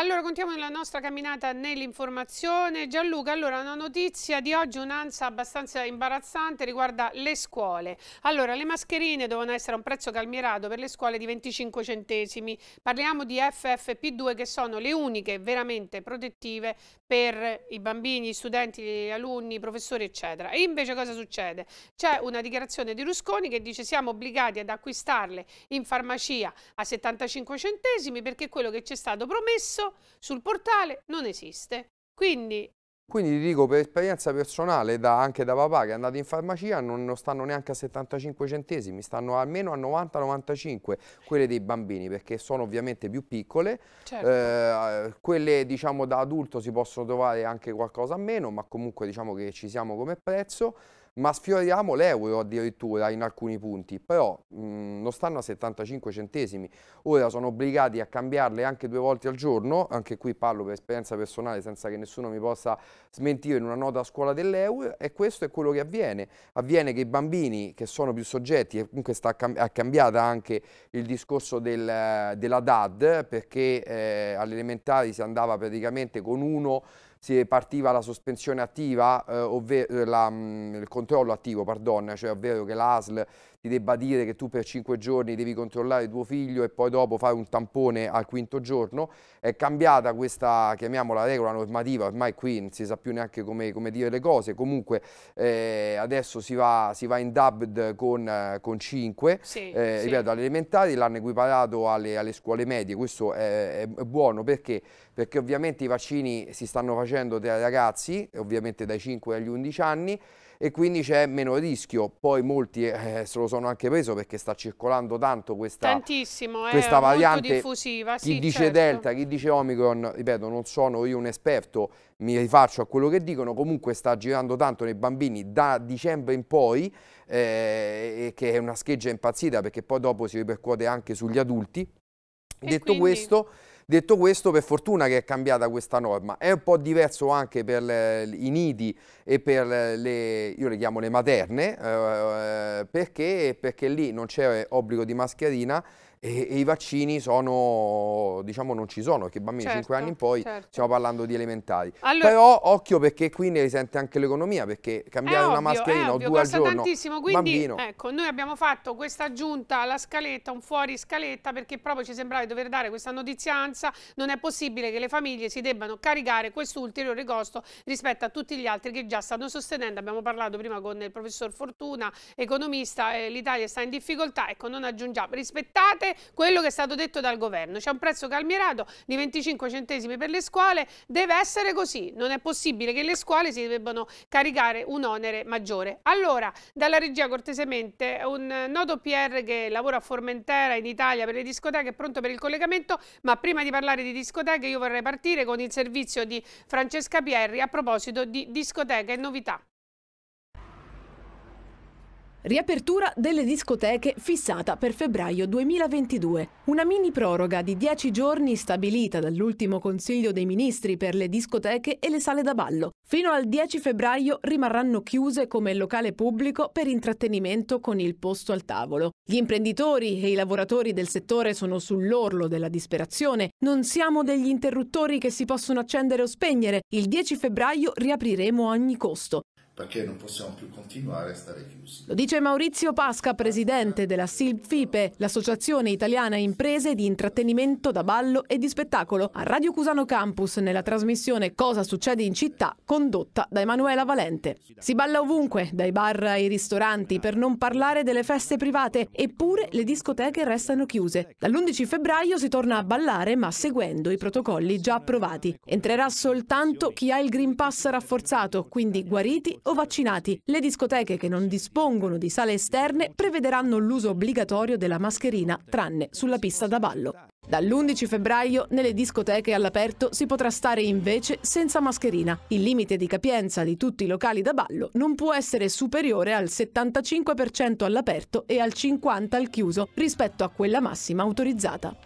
Allora, continuiamo la nostra camminata nell'informazione. Gianluca, allora, una notizia di oggi, un'ansia abbastanza imbarazzante, riguarda le scuole. Allora, le mascherine devono essere a un prezzo calmierato per le scuole di 25 centesimi. Parliamo di FFP2 che sono le uniche veramente protettive per i bambini, gli studenti, gli alunni, i professori, eccetera. E invece cosa succede? C'è una dichiarazione di Rusconi che dice siamo obbligati ad acquistarle in farmacia a 75 centesimi perché quello che ci è stato promesso sul portale non esiste. Quindi quindi ti dico per esperienza personale, da, anche da papà che è andato in farmacia, non, non stanno neanche a 75 centesimi, stanno almeno a 90-95 quelle dei bambini, perché sono ovviamente più piccole. Certo. Eh, quelle diciamo da adulto si possono trovare anche qualcosa a meno, ma comunque diciamo che ci siamo come prezzo ma sfioriamo l'euro addirittura in alcuni punti, però mh, mm, non stanno a 75 centesimi, ora sono obbligati a cambiarle anche due volte al giorno, anche qui parlo per esperienza personale senza che nessuno mi possa smentire in una nota a scuola dell'euro e questo è quello che avviene, avviene che i bambini che sono più soggetti, e comunque sta ha cambiata anche il discorso del, della DAD perché eh, alle si andava praticamente con uno si partiva la sospensione attiva, eh, ovvero la, mh, mm, il controllo attivo, pardon, cioè ovvero che l'ASL ti debba dire che tu per cinque giorni devi controllare tuo figlio e poi dopo fare un tampone al quinto giorno, è cambiata questa, chiamiamola regola normativa, ormai qui non si sa più neanche come, come dire le cose, comunque eh, adesso si va, si va in dubbed con, con 5, sì, eh, sì. ripeto, alle elementari l'hanno equiparato alle, alle, scuole medie, questo è, è buono perché? perché ovviamente i vaccini si stanno facendo tra i ragazzi, ovviamente dai 5 agli 11 anni, e quindi c'è meno rischio. Poi molti eh, se lo sono anche preso perché sta circolando tanto questa, questa variante. diffusiva. Chi sì, dice certo. Delta, chi dice Omicron, ripeto, non sono io un esperto, mi rifaccio a quello che dicono, comunque sta girando tanto nei bambini da dicembre in poi, eh, che è una scheggia impazzita perché poi dopo si ripercuote anche sugli adulti. E Detto quindi... questo... Detto questo, per fortuna che è cambiata questa norma, è un po' diverso anche per i nidi e per le, io le chiamo le materne, eh, eh perché, perché lì non c'è obbligo di mascherina, e, e i vaccini sono, diciamo, non ci sono, perché bambini certo, 5 anni in certo, poi certo. stiamo parlando di elementari. Allora, Però occhio perché qui ne risente anche l'economia, perché cambiare ovvio, una mascherina ovvio, o due al giorno, tantissimo. Quindi, bambino. Ecco, noi abbiamo fatto questa aggiunta alla scaletta, un fuori scaletta, perché proprio ci sembrava di dover dare questa notizianza, non è possibile che le famiglie si debbano caricare questo ulteriore costo rispetto a tutti gli altri che già stanno sostenendo, abbiamo parlato prima con il professor Fortuna, economista, eh, l'Italia sta in difficoltà, ecco non aggiungiamo, rispettate rispettare quello che è stato detto dal governo. C'è un prezzo calmierato di 25 centesimi per le scuole, deve essere così, non è possibile che le scuole si debbano caricare un onere maggiore. Allora, dalla regia cortesemente, un noto PR che lavora a Formentera in Italia per le discoteche è pronto per il collegamento, ma prima di parlare di discoteche io vorrei partire con il servizio di Francesca Pierri a proposito di discoteche e novità. Riapertura delle discoteche fissata per febbraio 2022. Una mini proroga di 10 giorni stabilita dall'ultimo Consiglio dei Ministri per le discoteche e le sale da ballo. Fino al 10 febbraio rimarranno chiuse come locale pubblico per intrattenimento con il posto al tavolo. Gli imprenditori e i lavoratori del settore sono sull'orlo della disperazione. Non siamo degli interruttori che si possono accendere o spegnere. Il 10 febbraio riapriremo a ogni costo perché non possiamo più continuare a stare chiusi. Lo dice Maurizio Pasca, presidente della SILFIPE, l'associazione italiana imprese di intrattenimento da ballo e di spettacolo, a Radio Cusano Campus nella trasmissione Cosa succede in città, condotta da Emanuela Valente. Si balla ovunque, dai bar ai ristoranti, per non parlare delle feste private, eppure le discoteche restano chiuse. Dall'11 febbraio si torna a ballare ma seguendo i protocolli già approvati. Entrerà soltanto chi ha il Green Pass rafforzato, quindi guariti o vaccinati. Le discoteche che non dispongono di sale esterne prevederanno l'uso obbligatorio della mascherina, tranne sulla pista da ballo. Dall'11 febbraio nelle discoteche all'aperto si potrà stare invece senza mascherina. Il limite di capienza di tutti i locali da ballo non può essere superiore al 75% all'aperto e al 50% al chiuso rispetto a quella massima autorizzata.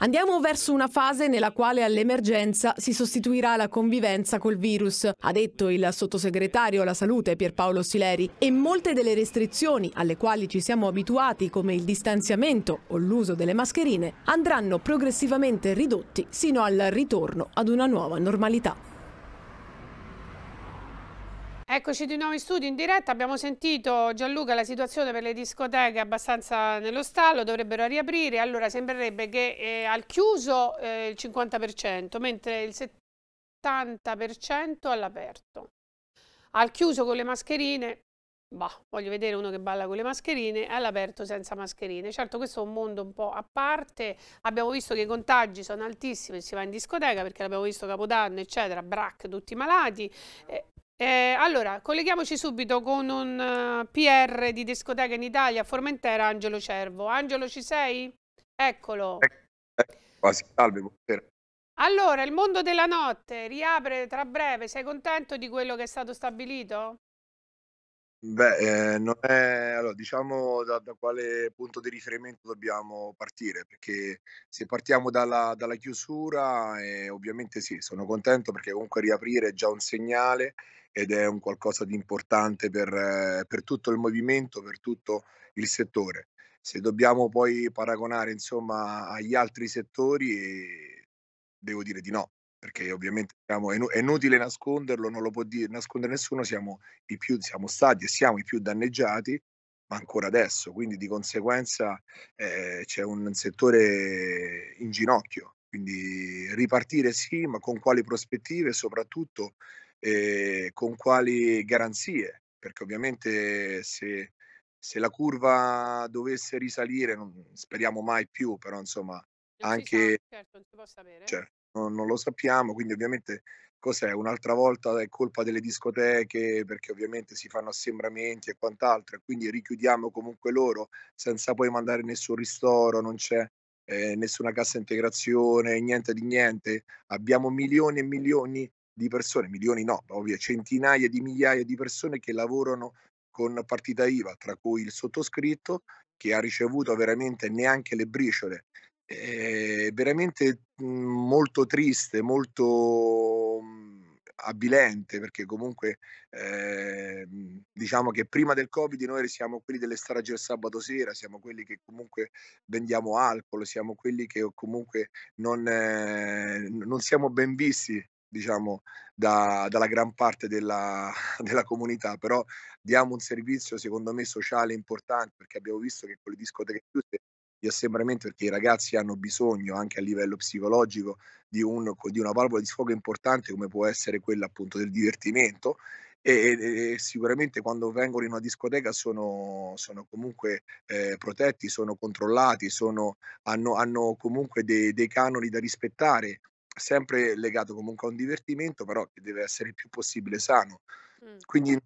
Andiamo verso una fase nella quale all'emergenza si sostituirà la convivenza col virus, ha detto il sottosegretario alla salute Pierpaolo Sileri, e molte delle restrizioni alle quali ci siamo abituati come il distanziamento o l'uso delle mascherine andranno progressivamente ridotti sino al ritorno ad una nuova normalità. Eccoci di nuovo in studio in diretta, abbiamo sentito Gianluca la situazione per le discoteche è abbastanza nello stallo, dovrebbero riaprire, allora sembrerebbe che eh, al chiuso eh, il 50%, mentre il 70% all'aperto. Al chiuso con le mascherine, bah, voglio vedere uno che balla con le mascherine, all'aperto senza mascherine. Certo questo è un mondo un po' a parte, abbiamo visto che i contagi sono altissimi, si va in discoteca perché l'abbiamo visto Capodanno, eccetera, brac, tutti malati. Eh, eh, allora, colleghiamoci subito con un uh, eh, PR di discoteca in Italia, Formentera, Angelo Cervo. Angelo, ci sei? Eccolo. Eh, eh, quasi, salve, buonasera. Allora, il mondo della notte riapre tra breve, sei contento di quello che è stato stabilito? Beh, ehm, non è allora diciamo da da quale punto di riferimento dobbiamo partire, perché se partiamo dalla dalla chiusura, ehm, ovviamente sì, sono contento perché comunque riaprire è già un segnale ed è un qualcosa di importante per eh, per tutto il movimento, per tutto il settore. Se dobbiamo poi paragonare, insomma, agli altri settori, ehm, devo dire di no perché ovviamente diciamo, è inutile nasconderlo, non lo può dire, nascondere nessuno, siamo, i più, siamo stati e siamo i più danneggiati, ma ancora adesso, quindi di conseguenza eh, c'è un settore in ginocchio, quindi ripartire sì, ma con quali prospettive e soprattutto eh, con quali garanzie, perché ovviamente se, se la curva dovesse risalire, non, speriamo mai più, però insomma non anche... Si sa, certo, non si può sapere. Cioè, non, non lo sappiamo, quindi ovviamente cos'è? Un'altra volta è colpa delle discoteche perché ovviamente si fanno assembramenti e quant'altro, e quindi richiudiamo comunque loro senza poi mandare nessun ristoro, non c'è eh, nessuna cassa integrazione, niente di niente. Abbiamo milioni e milioni di persone, milioni no, ovvio, centinaia di migliaia di persone che lavorano con partita IVA, tra cui il sottoscritto, che ha ricevuto veramente neanche le briciole è veramente mhmm, molto triste, molto mhmm, abilente perché comunque eh, diciamo che prima del covid noi siamo quelli delle stragi del sabato sera siamo quelli che comunque vendiamo alcol siamo quelli che comunque non, eh, non siamo ben visti diciamo da, dalla gran parte della, della, comunità però diamo un servizio secondo me sociale importante perché abbiamo visto che con le discoteche chiuse di assembramento perché i ragazzi hanno bisogno anche a livello psicologico di, un, di una valvola di sfogo importante come può essere quella appunto del divertimento e, e, e, sicuramente quando vengono in una discoteca sono, sono comunque eh, protetti, sono controllati, sono, hanno, hanno, comunque dei, dei, canoni da rispettare sempre legato comunque a un divertimento, però che deve essere il più possibile sano. Quindi uh,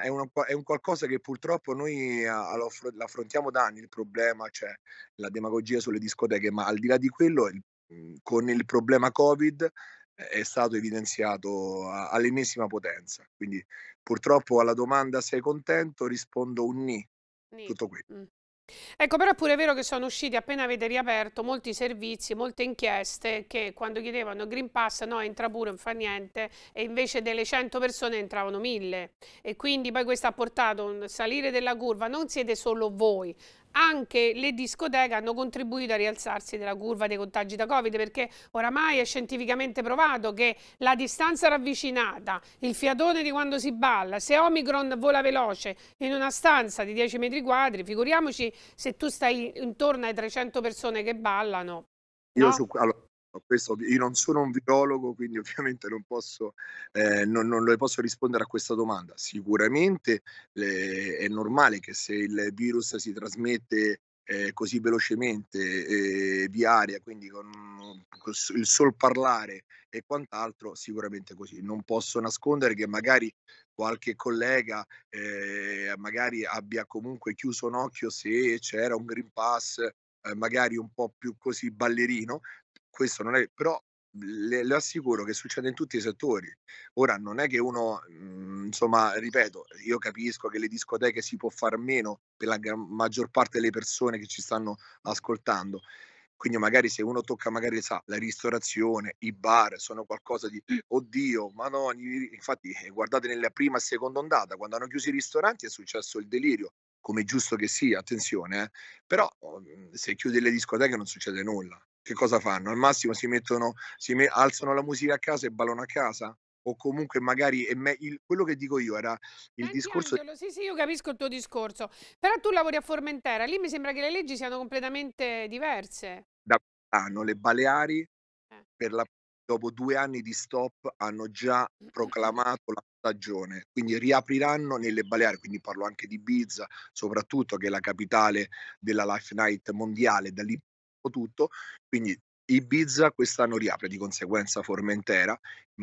è, una, è, un qualcosa che purtroppo noi uh, l'affrontiamo da anni, il problema, cioè la demagogia sulle discoteche, ma al di là di quello, il, mhmm, con il problema Covid eh, è stato evidenziato a, all'ennesima potenza. Quindi purtroppo alla domanda sei contento rispondo un ni. ni. Tutto qui. Mm. Ecco, però è pure vero che sono usciti appena avete riaperto molti servizi, molte inchieste che quando chiedevano Green Pass no, entra pure, non fa niente, e invece delle 100 persone entravano 1000. E quindi poi questo ha portato a un salire della curva. Non siete solo voi, anche le discoteche hanno contribuito a rialzarsi della curva dei contagi da Covid perché oramai è scientificamente provato che la distanza ravvicinata, il fiatone di quando si balla, se Omicron vola veloce in una stanza di 10 metri quadri, figuriamoci se tu stai intorno ai 300 persone che ballano. No? Io su, allora, questo, io non sono un virologo, quindi ovviamente non, posso, eh, non, non le posso rispondere a questa domanda. Sicuramente le, è normale che se il virus si trasmette eh, così velocemente eh, via aria, quindi con, con il sol parlare e quant'altro, sicuramente così. Non posso nascondere che magari qualche collega eh, magari abbia comunque chiuso un occhio se c'era un Green Pass eh, magari un po' più così ballerino, questo non è, però le, le, assicuro che succede in tutti i settori. Ora non è che uno, mh, mhmm, insomma, ripeto, io capisco che le discoteche si può far meno per la maggior parte delle persone che ci stanno ascoltando. Quindi magari se uno tocca magari sa, la ristorazione, i bar sono qualcosa di oddio, ma no, infatti eh, guardate nella prima e seconda ondata, quando hanno chiuso i ristoranti è successo il delirio, come giusto che sia, attenzione, eh. però oh, mhmm, se chiude le discoteche non succede nulla che cosa fanno? Al massimo si mettono, si me, alzano la musica a casa e ballano a casa? O comunque magari me, il, quello che dico io era il Senti, eh, discorso... Angelo, sì, sì, io capisco il tuo discorso, però tu lavori a Formentera, lì mi sembra che le leggi siano completamente diverse. Da hanno le Baleari, eh. per la, dopo due anni di stop, hanno già mm, mm, mm. proclamato la stagione, quindi riapriranno nelle Baleari, quindi parlo anche di Ibiza, soprattutto che è la capitale della Life Night mondiale, da lì tutto, quindi Ibiza quest'anno riapre, di conseguenza Formentera,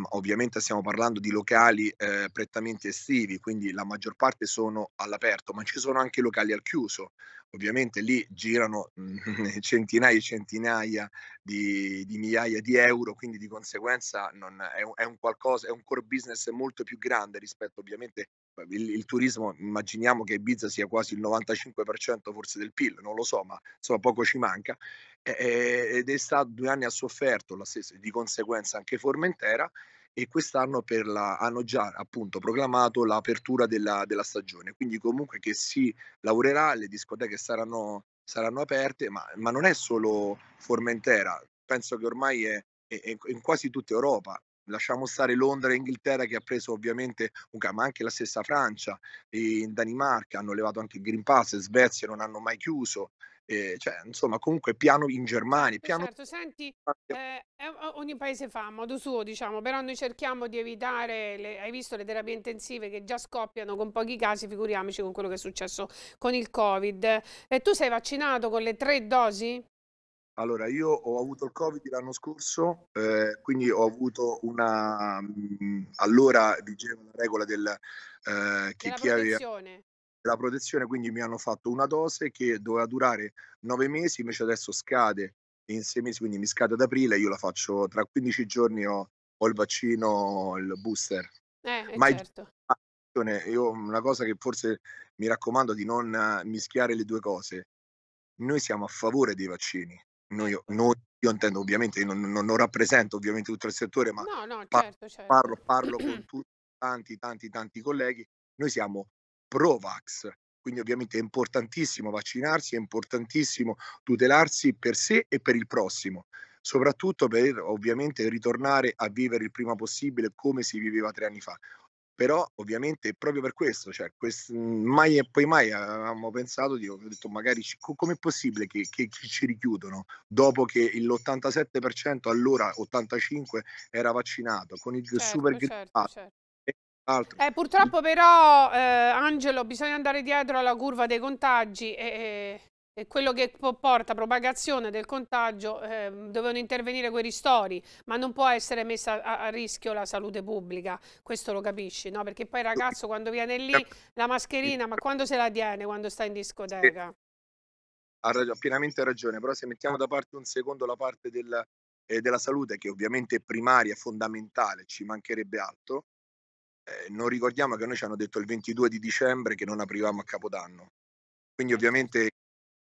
ovviamente stiamo parlando di locali eh, prettamente estivi, quindi la maggior parte sono all'aperto, ma ci sono anche locali al chiuso, ovviamente lì girano mm, centinaia e centinaia di, di, migliaia di euro, quindi di conseguenza è è, un, qualcosa, è un core business molto più grande rispetto ovviamente il, il, turismo, immaginiamo che Ibiza sia quasi il 95% forse del PIL, non lo so, ma insomma poco ci manca, e, ed è stato due anni ha sofferto la stessa, di conseguenza anche Formentera e quest'anno la, hanno già appunto proclamato l'apertura della, della, stagione, quindi comunque che si lavorerà, le discoteche saranno, saranno aperte, ma, ma non è solo Formentera, penso che ormai è, in quasi tutta Europa lasciamo stare Londra e Inghilterra che ha preso ovviamente un ma anche la stessa Francia, in Danimarca hanno levato anche il Green Pass, in Svezia non hanno mai chiuso. Eh, cioè, insomma, comunque piano in Germania. Piano... Certo, senti, eh, ogni paese fa a modo suo, diciamo, però noi cerchiamo di evitare, le, hai visto le terapie intensive che già scoppiano con pochi casi, figuriamoci con quello che è successo con il Covid. Eh, tu sei vaccinato con le tre dosi? Allora, io ho avuto il Covid l'anno scorso, eh, quindi ho avuto una... mh, mm, allora vigeva la regola del... eh, che Della chi aveva la protezione, quindi mi hanno fatto una dose che doveva durare nove mesi, invece adesso scade in sei mesi, quindi mi scade ad aprile, io la faccio tra 15 giorni ho, ho il vaccino, il booster. Eh, eh, Ma certo. io una cosa che forse mi raccomando di non mischiare le due cose. Noi siamo a favore dei vaccini, noi, noi io intendo ovviamente, non, non, non, rappresento ovviamente tutto il settore, ma no, no, certo, certo. Parlo, parlo, con tutti, tanti, tanti, tanti colleghi, noi siamo pro-vax, quindi ovviamente è importantissimo vaccinarsi, è importantissimo tutelarsi per sé e per il prossimo, soprattutto per ovviamente ritornare a vivere il prima possibile come si viveva tre anni fa però ovviamente proprio per questo, cioè, quest- mai e poi mai avevamo pensato, di, ho detto magari ci- com'è possibile che-, che, ci richiudono dopo che l'87% allora 85% era vaccinato con il certo, super certo, certo. Ah, certo. Eh, purtroppo però eh, Angelo bisogna andare dietro alla curva dei contagi e, quello che porta propagazione del contagio eh, dovevano intervenire quei ristori, ma non può essere messa a, a, rischio la salute pubblica, questo lo capisci, no? Perché poi il ragazzo quando viene lì la mascherina, ma quando se la tiene quando sta in discoteca? Ha, ha pienamente ragione, però se mettiamo da parte un secondo la parte del, eh, della salute, che ovviamente è primaria, fondamentale, ci mancherebbe altro, eh, non ricordiamo che noi ci hanno detto il 22 di dicembre che non aprivamo a Capodanno. Quindi ovviamente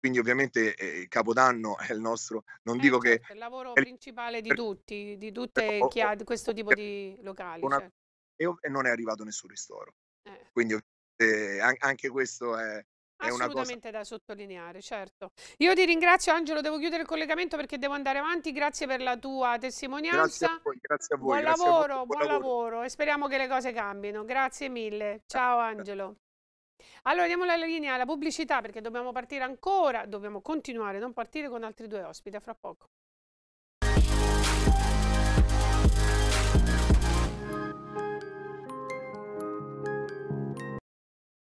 quindi ovviamente eh, il capodanno è il nostro, non eh, dico certo, che... Ecco, è il lavoro principale di tutti, di tutte chi ha questo tipo di locali. Una... Certo. E non è arrivato nessun ristoro. Eh. Quindi eh, anche questo è, è Assolutamente cosa... da sottolineare, certo. Io ti ringrazio Angelo, devo chiudere il collegamento perché devo andare avanti, grazie per la tua testimonianza. Grazie a voi, grazie a voi. Buon, lavoro, a voi, buon, buon lavoro. lavoro e speriamo che le cose cambino. Grazie mille. Ciao Angelo. Allora diamo la linea alla pubblicità perché dobbiamo partire ancora, dobbiamo continuare, non partire con altri due ospiti, a fra poco.